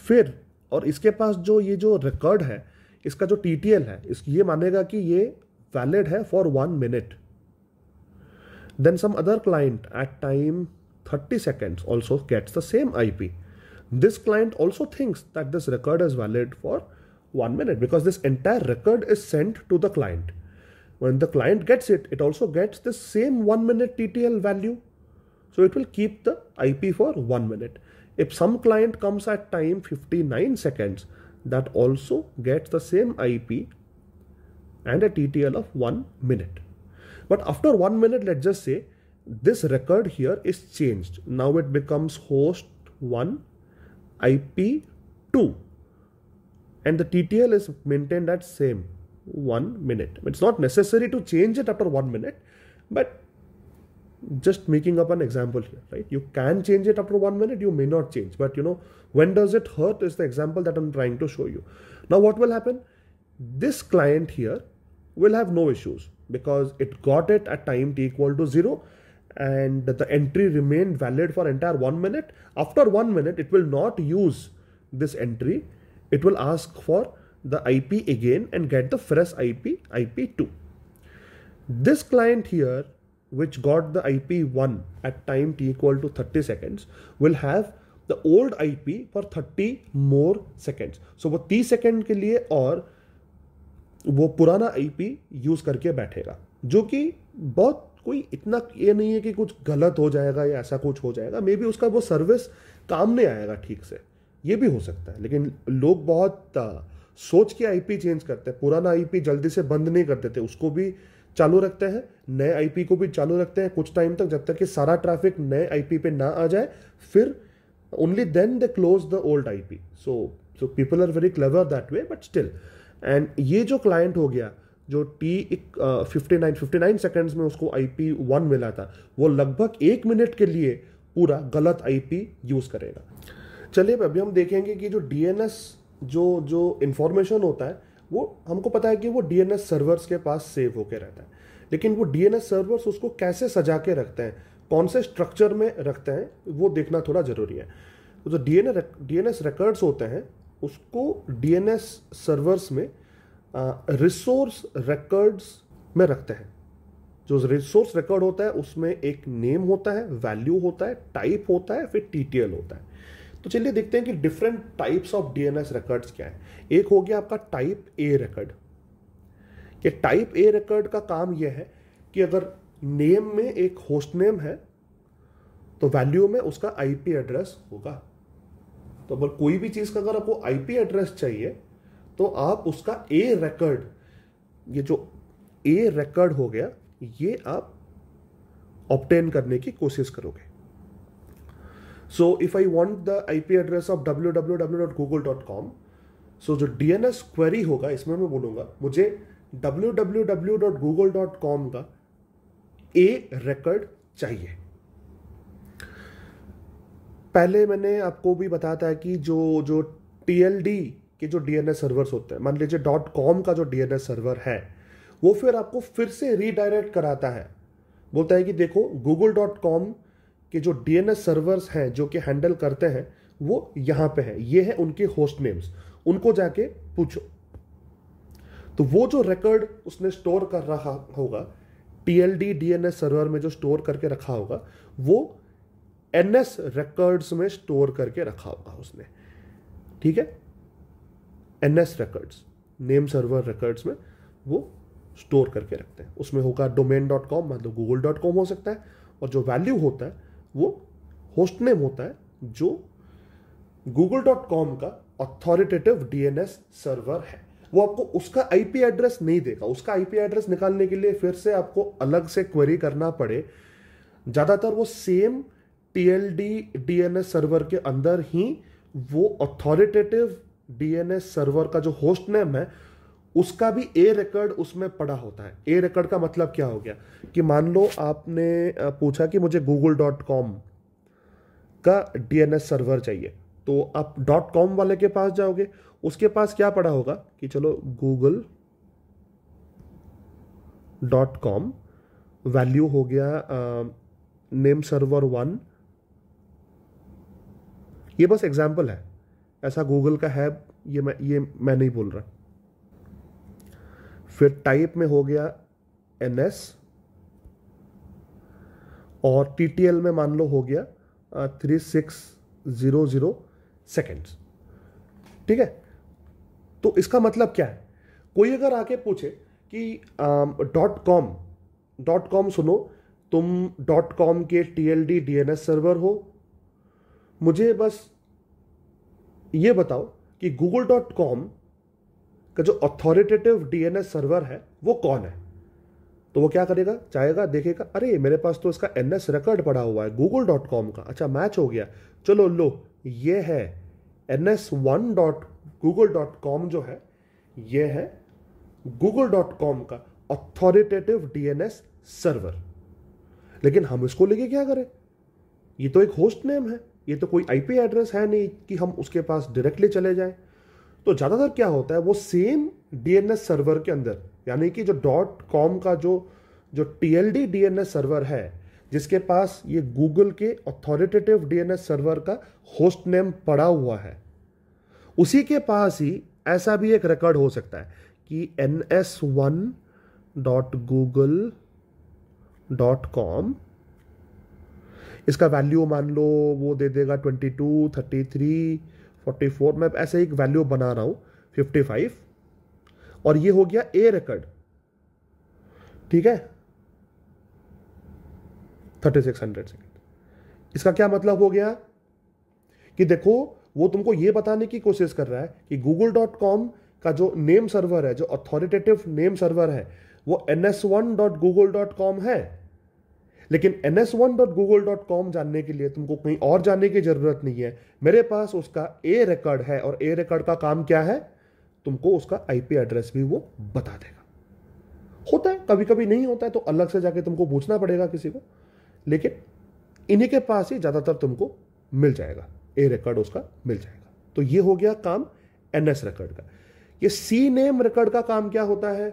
फिर और इसके पास जो ये जो रिकॉर्ड है इसका जो टी टी एल है इस ये मानेगा कि ये वैलिड है for one minute then some other client at time thirty seconds also gets the same I P this client also thinks that this record is valid for one minute because this entire record is send to the client when the client gets it it also gets the same one minute T T L value so it will keep the I P for one minute If some client comes at time 59 seconds, that also gets the same IP and a TTL of 1 minute. But after 1 minute, let's just say this record here is changed. Now it becomes host 1 IP 2 and the TTL is maintained at same 1 minute. It's not necessary to change it after 1 minute but just making up an example here, right? You can change it after one minute, you may not change, but you know, when does it hurt is the example that I'm trying to show you. Now, what will happen? This client here will have no issues because it got it at time t equal to zero and the entry remained valid for entire one minute. After one minute, it will not use this entry. It will ask for the IP again and get the fresh IP, IP2. This client here which got the IP1 at time t equal to 30 seconds will have the old IP for thirty more seconds so वो तीस second के लिए और वो पुराना IP use करके बैठेगा जो कि बहुत कोई इतना ये नहीं है कि कुछ गलत हो जाएगा या ऐसा कुछ हो जाएगा मे बी उसका वो सर्विस काम नहीं आएगा ठीक से ये भी हो सकता है लेकिन लोग बहुत सोच के आईपी चेंज करते हैं पुराना आईपी जल्दी से बंद नहीं कर देते उसको भी चालू रखते हैं नए आईपी को भी चालू रखते हैं कुछ टाइम तक जब तक कि सारा ट्रैफिक नए आईपी पे ना आ जाए फिर then they close the old I P so so people are very clever that way but still and ये जो क्लाइंट हो गया जो टी एक fifty nine fifty nine seconds में उसको आई पी वन मिला था वो लगभग एक मिनट के लिए पूरा गलत आई पी यूज़ करेगा चलिए अभी हम देखेंगे कि जो डी एन एस जो जो इन्फॉर्मेशन होता है वो हमको पता है कि वो डी सर्वर्स के पास सेव होकर रहता है लेकिन वो डी सर्वर्स उसको कैसे सजा के रखते हैं कौन से स्ट्रक्चर में रखते हैं वो देखना थोड़ा ज़रूरी है तो जो डी डी रिकॉर्ड्स होते हैं उसको डी सर्वर्स में रिसोर्स रिकॉर्ड्स में रखते हैं जो रिसोर्स रिकॉर्ड होता है उसमें एक नेम होता है वैल्यू होता है टाइप होता है फिर टी होता है तो चलिए देखते हैं कि different types of DNS records क्या है एक हो गया आपका टाइप ए रिकॉर्ड ये टाइप ए रिकॉर्ड का काम यह है कि अगर नेम में एक होस्ट नेम है तो वैल्यू में उसका आईपी एड्रेस होगा तो अगर कोई भी चीज़ का अगर आपको आईपी एड्रेस चाहिए तो आप उसका ए रिकॉर्ड ये जो ए रिकॉर्ड हो गया ये आप ऑप्टेन करने की कोशिश करोगे so if I want the I P address of W W W dot dot Google com so जो डी एन एस क्वेरी होगा इसमें मैं बोलूँगा मुझे W W W dot dot Google com का ए रिकॉर्ड चाहिए पहले मैंने आपको भी बताया था कि जो जो टी एल डी के जो डीएनएस सर्वर्स होते हैं मान लीजिए डॉट कॉम का जो डी एन एस सर्वर है वो फिर आपको फिर से रीडायरेक्ट कराता है बोलता है कि देखो गूगल डॉट कॉम कि जो डीएनएस सर्वर्स हैं जो कि हैंडल करते हैं वो यहां पे है ये है उनके होस्ट नेम्स उनको जाके पूछो तो वो जो रिकॉर्ड उसने स्टोर कर रहा होगा टीएलडी डीएनएस सर्वर में जो स्टोर करके रखा होगा वो एनएस रिकॉर्ड्स में स्टोर करके रखा होगा उसने ठीक है NS records name server records में वो स्टोर करके रखते हैं उसमें होगा डोमेन डॉट कॉम मतलब गूगल डॉट कॉम हो सकता है और जो वैल्यू होता है वो होस्ट नेम होता है जो गूगल डॉट कॉम का ऑथोरिटेटिव डीएनएस सर्वर है वो आपको उसका आईपी एड्रेस नहीं देगा उसका आईपी एड्रेस निकालने के लिए फिर से आपको अलग से क्वेरी करना पड़े ज़्यादातर वो सेम टीएलडी डीएनएस सर्वर के अंदर ही वो ऑथोरिटेटिव डीएनएस सर्वर का जो होस्ट नेम है उसका भी ए रिकॉर्ड उसमें पड़ा होता है ए रिकॉर्ड का मतलब क्या हो गया कि मान लो आपने पूछा कि मुझे गूगल डॉट कॉम का डी एन एस सर्वर चाहिए तो आप डॉट कॉम वाले के पास जाओगे उसके पास क्या पड़ा होगा कि चलो गूगल डॉट कॉम वैल्यू हो गया नेम सर्वर वन ये बस एग्जाम्पल है ऐसा गूगल का है ये मैं ये मैं नहीं बोल रहा फिर टाइप में हो गया एन एस और टी टी एल में मान लो हो गया three six zero zero seconds ठीक है तो इसका मतलब क्या है कोई अगर आके पूछे कि डॉट कॉम डॉट कॉम सुनो तुम डॉट कॉम के T L D D N S server हो मुझे बस ये बताओ कि गूगल डॉट कॉम का जो अथॉरिटेटिव डीएनएस सर्वर है वो कौन है तो वो क्या करेगा चाहेगा देखेगा अरे मेरे पास तो इसका एन एस रिकॉर्ड पड़ा हुआ है गूगल डॉट कॉम का अच्छा मैच हो गया चलो लो ये है N S one dot Google dot com जो है ये है गूगल डॉट कॉम का अथॉरिटेटिव डीएनएस सर्वर लेकिन हम इसको लेके क्या करें ये तो एक होस्ट नेम है ये तो कोई आईपी एड्रेस है नहीं कि हम उसके पास डायरेक्टली चले जाएं तो ज़्यादातर क्या होता है वो सेम डीएनएस सर्वर के अंदर यानी कि जो डॉट कॉम का जो जो टी डीएनएस सर्वर है जिसके पास ये गूगल के अथॉरिटेटिव डीएनएस सर्वर का होस्ट नेम पड़ा हुआ है उसी के पास ही ऐसा भी एक रिकॉर्ड हो सकता है कि N S one dot Google dot com इसका वैल्यू मान लो वो दे देगा twenty two thirty three forty four मैं ऐसे एक वैल्यू बना रहा हूं फिफ्टी फाइव और ये हो गया ए रिकॉर्ड ठीक है थर्टी सिक्स हंड्रेड सेकेंड इसका क्या मतलब हो गया कि देखो वो तुमको ये बताने की कोशिश कर रहा है कि गूगल डॉट कॉम का जो नेम सर्वर है जो अथॉरिटेटिव नेम सर्वर है वो N S one dot Google dot com है लेकिन N S one dot Google dot com जानने के लिए तुमको कहीं और जाने की जरूरत नहीं है मेरे पास उसका ए रिकॉर्ड है और ए रिकॉर्ड का काम क्या है तुमको उसका आईपी एड्रेस भी वो बता देगा होता है कभी कभी नहीं होता है तो अलग से जाके तुमको पूछना पड़ेगा किसी को लेकिन इन्हीं के पास ही ज़्यादातर तुमको मिल जाएगा ए रिकॉर्ड उसका मिल जाएगा तो ये हो गया काम एन एस रिकॉर्ड का ये सी नेम रिकॉर्ड का काम क्या होता है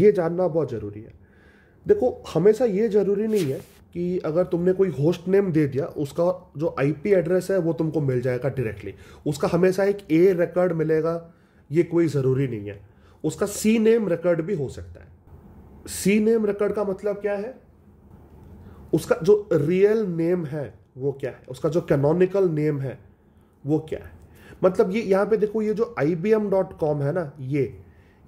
ये जानना बहुत जरूरी है देखो हमेशा ये ज़रूरी नहीं है कि अगर तुमने कोई होस्ट नेम दे दिया उसका जो आईपी एड्रेस है वो तुमको मिल जाएगा डायरेक्टली उसका हमेशा एक ए रिकॉर्ड मिलेगा ये कोई ज़रूरी नहीं है उसका सी नेम रिकॉर्ड भी हो सकता है सी नेम रिकॉर्ड का मतलब क्या है उसका जो रियल नेम है वो क्या है उसका जो कैनोनिकल नेम है वो क्या है मतलब ये यहाँ पे देखो ये जो आई है ना ये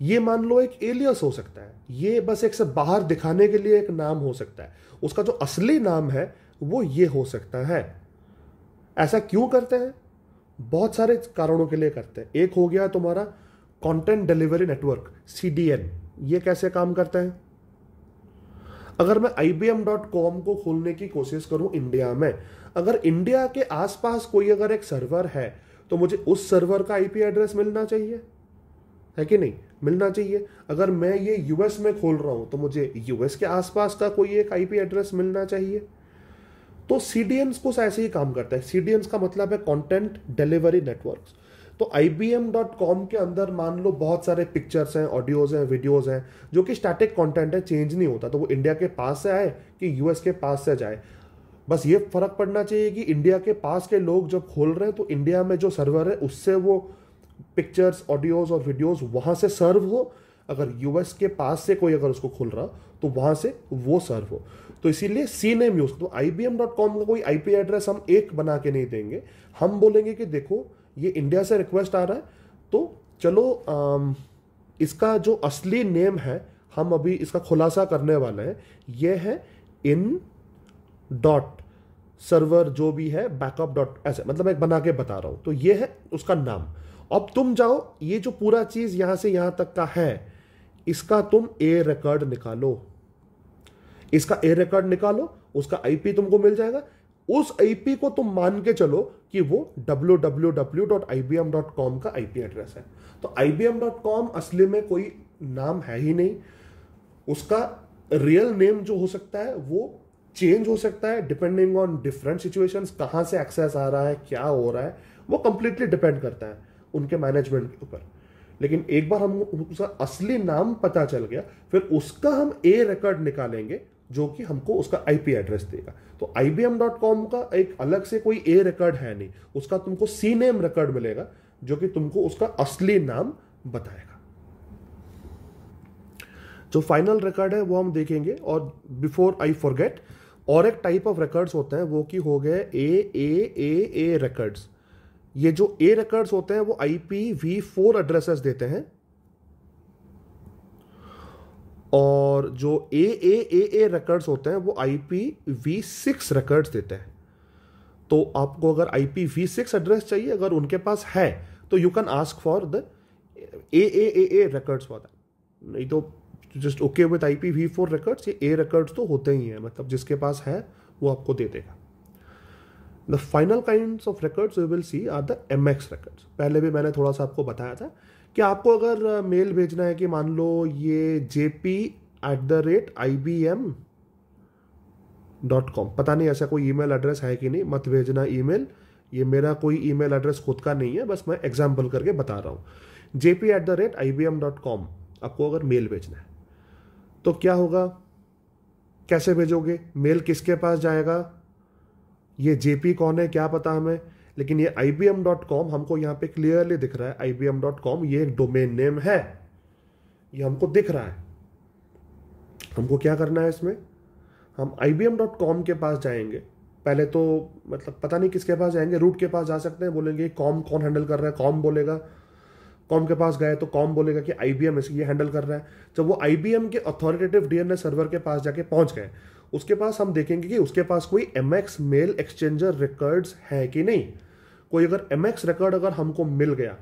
ये मान लो एक एलियस हो सकता है ये बस एक से बाहर दिखाने के लिए एक नाम हो सकता है उसका जो असली नाम है वो ये हो सकता है ऐसा क्यों करते हैं बहुत सारे कारणों के लिए करते हैं एक हो गया तुम्हारा कंटेंट डिलीवरी नेटवर्क सी ये कैसे काम करते हैं अगर मैं आई को खोलने की कोशिश करूं इंडिया में अगर इंडिया के आसपास कोई अगर एक सर्वर है तो मुझे उस सर्वर का आईपी एड्रेस मिलना चाहिए है कि नहीं मिलना चाहिए अगर मैं ये यूएस में खोल रहा हूँ तो मुझे यूएस के आसपास का कोई एक आईपी एड्रेस मिलना चाहिए तो सीडीएम्स को ऐसे ही काम करता है सीडीएम्स का मतलब है कंटेंट डिलीवरी नेटवर्क तो आई के अंदर मान लो बहुत सारे पिक्चर्स हैं ऑडियोज हैं वीडियोज हैं जो कि स्टैटिक कंटेंट है चेंज नहीं होता तो वो इंडिया के पास से आए कि यूएस के पास से जाए बस ये फर्क पड़ना चाहिए कि इंडिया के पास के लोग जब खोल रहे हैं तो इंडिया में जो सर्वर है उससे वो पिक्चर्स ऑडियोज और वीडियोज वहाँ से सर्व हो अगर यूएस के पास से कोई अगर उसको खोल रहा तो वहाँ से वो सर्व हो तो इसीलिए सी नेम यूज़ तो I B M dot com का कोई आई पी एड्रेस हम एक बना के नहीं देंगे हम बोलेंगे कि देखो ये इंडिया से रिक्वेस्ट आ रहा है तो चलो आ, इसका जो असली नेम है हम अभी इसका खुलासा करने वाले हैं ये है इन डॉट सर्वर जो भी है बैकअप डॉट ऐसे मतलब मैं बना के बता रहा हूँ तो ये है उसका नाम अब तुम जाओ ये जो पूरा चीज यहां से यहां तक का है इसका तुम ए रिकॉर्ड निकालो इसका ए रिकॉर्ड निकालो उसका आईपी तुमको मिल जाएगा उस आईपी को तुम मान के चलो कि वो www.ibm.com का आईपी एड्रेस है तो ibm.com असली में कोई नाम है ही नहीं उसका रियल नेम जो हो सकता है वो चेंज हो सकता है डिपेंडिंग ऑन डिफरेंट सिचुएशंस कहां से एक्सेस आ रहा है क्या हो रहा है वो कंप्लीटली डिपेंड करता है उनके मैनेजमेंट के ऊपर लेकिन एक बार हम उसका असली नाम पता चल गया फिर उसका हम ए रिकॉर्ड निकालेंगे जो कि हमको उसका आईपी एड्रेस देगा तो आई का एक अलग से कोई ए रिकॉर्ड है नहीं उसका तुमको सी नेम रिकॉर्ड मिलेगा जो कि तुमको उसका असली नाम बताएगा जो फाइनल रिकॉर्ड है वो हम देखेंगे और बिफोर आई फॉरगेट और एक टाइप ऑफ रिकॉर्ड्स होते हैं वो कि हो गए ए ए ए ए रिकॉर्ड्स ये जो ए रिकॉर्ड्स होते हैं वो I P V four addresses देते हैं और जो ए ए ए ए रिकॉर्ड्स होते हैं वो I P V six records देते हैं तो आपको अगर I P V six address चाहिए अगर उनके पास है तो you can ask for the A A A A records for that नहीं तो just okay with I P V four records ये ए रिकॉर्ड्स तो होते ही हैं मतलब जिसके पास है वो आपको दे देगा the final kind of records you will see are the M X records पहले भी मैंने थोड़ा सा आपको बताया था कि आपको अगर मेल भेजना है कि मान लो ये J P at the rate I B M dot com पता नहीं ऐसा कोई ईमेल एड्रेस है कि नहीं मत भेजना ईमेल ये मेरा कोई ईमेल एड्रेस खुद का नहीं है बस मैं एग्जाम्पल करके बता रहा हूँ J P at the rate I B M dot com आपको अगर मेल भेजना है तो क्या होगा कैसे भेजोगे मेल किसके पास जाएगा ये जेपी कौन है क्या पता हमें लेकिन ये I B M dot com हमको यहाँ पे क्लियरली दिख रहा है I B M dot com ये एक डोमेन नेम है ये हमको दिख रहा है हमको क्या करना है इसमें हम I B M dot com के पास जाएंगे पहले तो मतलब पता नहीं किसके पास जाएंगे रूट के पास जा सकते हैं बोलेंगे कॉम कौन हैंडल कर रहा है कॉम बोलेगा कॉम के पास गए तो कॉम बोलेगा कि आई बी एम ये हैंडल कर रहा है जब वो आई बी एम के authoritative D N S server के पास जाके पहुंच गए उसके पास हम देखेंगे कि उसके पास कोई M X mail exchanger records है कि नहीं कोई अगर एम एक्स रिकॉर्ड अगर हमको मिल गया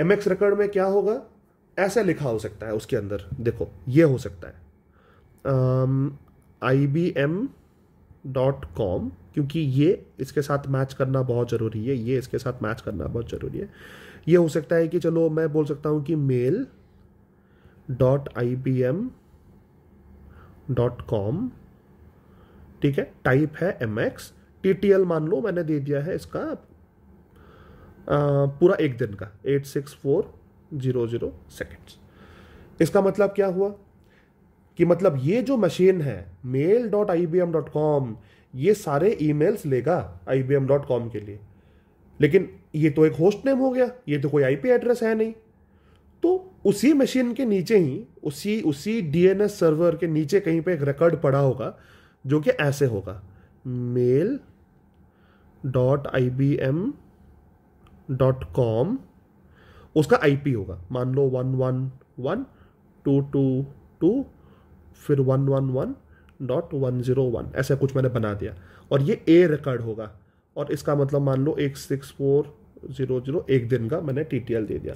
एम एक्स रिकॉर्ड में क्या होगा ऐसा लिखा हो सकता है उसके अंदर देखो ये हो सकता है I B M dot com क्योंकि ये इसके साथ मैच करना बहुत ज़रूरी है ये इसके साथ मैच करना बहुत ज़रूरी है ये हो सकता है कि चलो मैं बोल सकता हूँ कि mail dot I B M dot com ठीक है टाइप है एम एक्स टी मान लो मैंने दे दिया है इसका आ, पूरा एक दिन का eight six four zero zero second इसका मतलब क्या हुआ कि मतलब ये जो मशीन है mail dot I B M dot com ये सारे ईमेल्स लेगा I B M dot com के लिए लेकिन ये तो एक होस्ट नेम हो गया ये तो कोई आईपी एड्रेस है नहीं तो उसी मशीन के नीचे ही उसी उसी डीएनएस सर्वर के नीचे कहीं पे एक रिकॉर्ड पड़ा होगा जो कि ऐसे होगा mail dot I B M dot com उसका आई होगा मान लो one one one two two two फिर one one one dot one zero one ऐसा कुछ मैंने बना दिया और ये ए रिकॉर्ड होगा और इसका मतलब मान लो एक सिक्स फोर ज़ीरो ज़ीरो एक दिन का मैंने टी दे दिया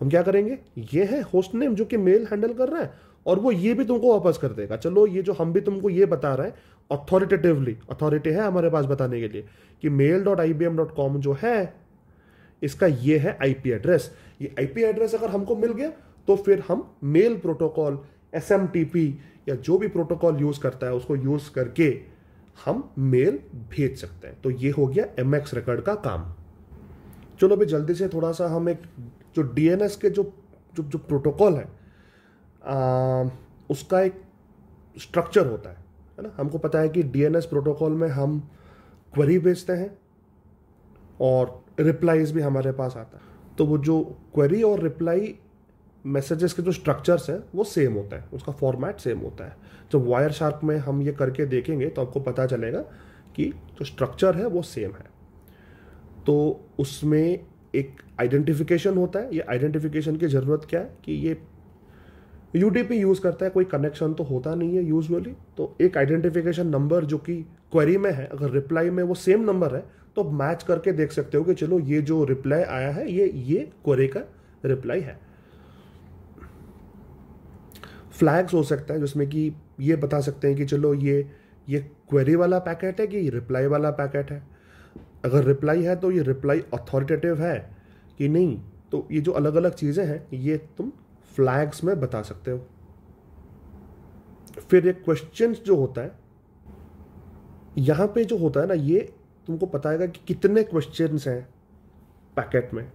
हम क्या करेंगे ये है होस्ट नेम जो कि मेल हैंडल कर रहा है और वो ये भी तुमको वापस कर देगा चलो ये जो हम भी तुमको ये बता रहे हैं अथॉरिटेटिवली अथॉरिटी है हमारे पास बताने के लिए कि mail dot I B M dot com जो है इसका ये है आई एड्रेस ये आई एड्रेस अगर हमको मिल गया तो फिर हम मेल प्रोटोकॉल एस या जो भी प्रोटोकॉल यूज करता है उसको यूज करके हम मेल भेज सकते हैं तो ये हो गया एम एक्स रिकॉर्ड का काम चलो भाई जल्दी से थोड़ा सा हम एक जो डीएनएस के जो जो जो प्रोटोकॉल है आ, उसका एक स्ट्रक्चर होता है है ना हमको पता है कि डीएनएस प्रोटोकॉल में हम क्वेरी भेजते हैं और रिप्लाईज भी हमारे पास आता है तो वो जो क्वेरी और रिप्लाई मैसेजेस के जो स्ट्रक्चर्स हैं वो सेम होता है उसका फॉर्मेट सेम होता है जब वायर शार्क में हम ये करके देखेंगे तो आपको पता चलेगा कि जो स्ट्रक्चर है वो सेम है तो उसमें एक आइडेंटिफिकेशन होता है ये आइडेंटिफिकेशन की ज़रूरत क्या है कि ये यूडीपी यूज़ करता है कोई कनेक्शन तो होता नहीं है यूजुअली तो एक आइडेंटिफिकेशन नंबर जो कि क्वेरी में है अगर रिप्लाई में वो सेम नंबर है तो मैच करके देख सकते हो कि चलो ये जो रिप्लाई आया है ये ये क्वेरी का रिप्लाई है फ्लैग्स हो सकता है जिसमें कि ये बता सकते हैं कि चलो ये ये क्वेरी वाला पैकेट है कि रिप्लाई वाला पैकेट है अगर रिप्लाई है तो ये रिप्लाई अथॉरिटेटिव है कि नहीं तो ये जो अलग अलग चीज़ें हैं ये तुम फ्लैग्स में बता सकते हो फिर ये क्वेश्चन जो होता है यहां पे जो होता है ना ये तुमको बताएगा कि कितने क्वेश्चन हैं पैकेट में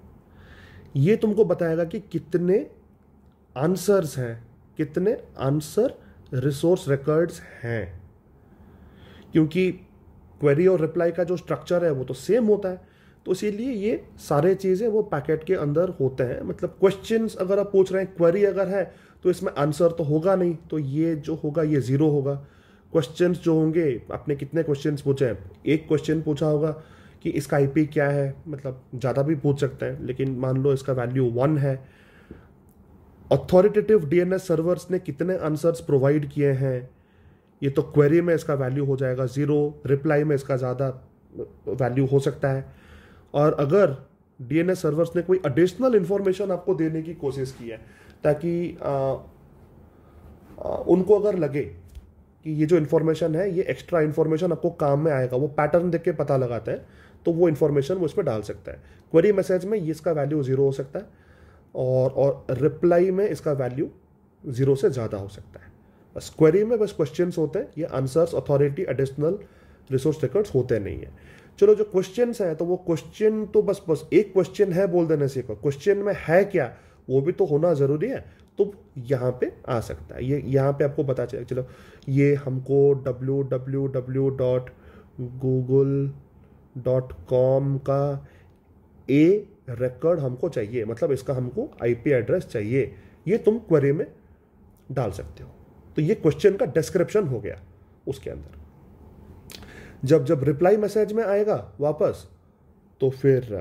ये तुमको बताएगा कि कितने आंसर्स हैं कितने आंसर रिसोर्स रिकॉर्ड्स हैं क्योंकि क्वेरी और रिप्लाई का जो स्ट्रक्चर है वो तो सेम होता है तो इसीलिए ये सारे चीज़ें वो पैकेट के अंदर होते हैं मतलब क्वेश्चंस अगर आप पूछ रहे हैं क्वेरी अगर है तो इसमें आंसर तो होगा नहीं तो ये जो होगा ये ज़ीरो होगा क्वेश्चन जो होंगे आपने कितने क्वेश्चन पूछे हैं एक क्वेश्चन पूछा होगा कि इसका आईपी क्या है मतलब ज़्यादा भी पूछ सकते हैं लेकिन मान लो इसका वैल्यू वन है अथॉरिटेटिव डीएनएस सर्वर्स ने कितने आंसर्स प्रोवाइड किए हैं ये तो क्वेरी में इसका वैल्यू हो जाएगा ज़ीरो रिप्लाई में इसका ज़्यादा वैल्यू हो सकता है और अगर डीएनएस सर्वर्स ने कोई एडिशनल इन्फॉर्मेशन आपको देने की कोशिश की है ताकि आ, आ, उनको अगर लगे कि ये जो इन्फॉर्मेशन है ये एक्स्ट्रा इन्फॉर्मेशन आपको काम में आएगा वो पैटर्न देख के पता लगाता है तो वो इन्फॉर्मेशन वो इसमें डाल सकता है क्वेरी मैसेज में ये इसका वैल्यू ज़ीरो हो सकता है और और रिप्लाई में इसका वैल्यू ज़ीरो से ज़्यादा हो सकता है बस क्वेरी में बस क्वेश्चन होते हैं ये answers authority additional resource records होते नहीं हैं चलो जो क्वेश्चन है तो वो क्वेश्चन तो बस बस एक क्वेश्चन है बोल देने से क्वेश्चन में है क्या वो भी तो होना ज़रूरी है तो यहाँ पे आ सकता है ये यहाँ पे आपको बता चले चलो ये हमको W W W dot Google dot com का ए रिकॉर्ड हमको चाहिए मतलब इसका हमको आईपी एड्रेस चाहिए ये तुम क्वेरी में डाल सकते हो तो ये क्वेश्चन का डिस्क्रिप्शन हो गया उसके अंदर जब जब रिप्लाई मैसेज में आएगा वापस तो फिर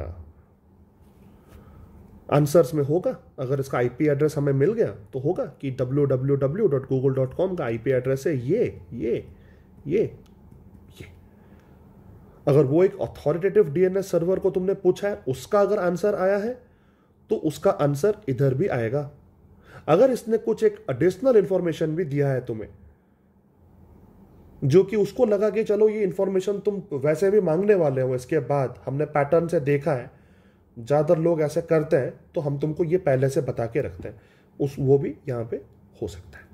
आंसर्स में होगा अगर इसका आईपी एड्रेस हमें मिल गया तो होगा कि www.google.com का आईपी एड्रेस है ये ये ये ये अगर वो एक अथॉरिटेटिव डीएनएस सर्वर को तुमने पूछा है उसका अगर आंसर आया है तो उसका आंसर इधर भी आएगा अगर इसने कुछ एक एडिशनल इंफॉर्मेशन भी दिया है तुम्हें जो कि उसको लगा कि चलो ये इन्फॉर्मेशन तुम वैसे भी मांगने वाले हो इसके बाद हमने पैटर्न से देखा है ज़्यादातर लोग ऐसे करते हैं तो हम तुमको ये पहले से बता के रखते हैं उस वो भी यहाँ पे हो सकता है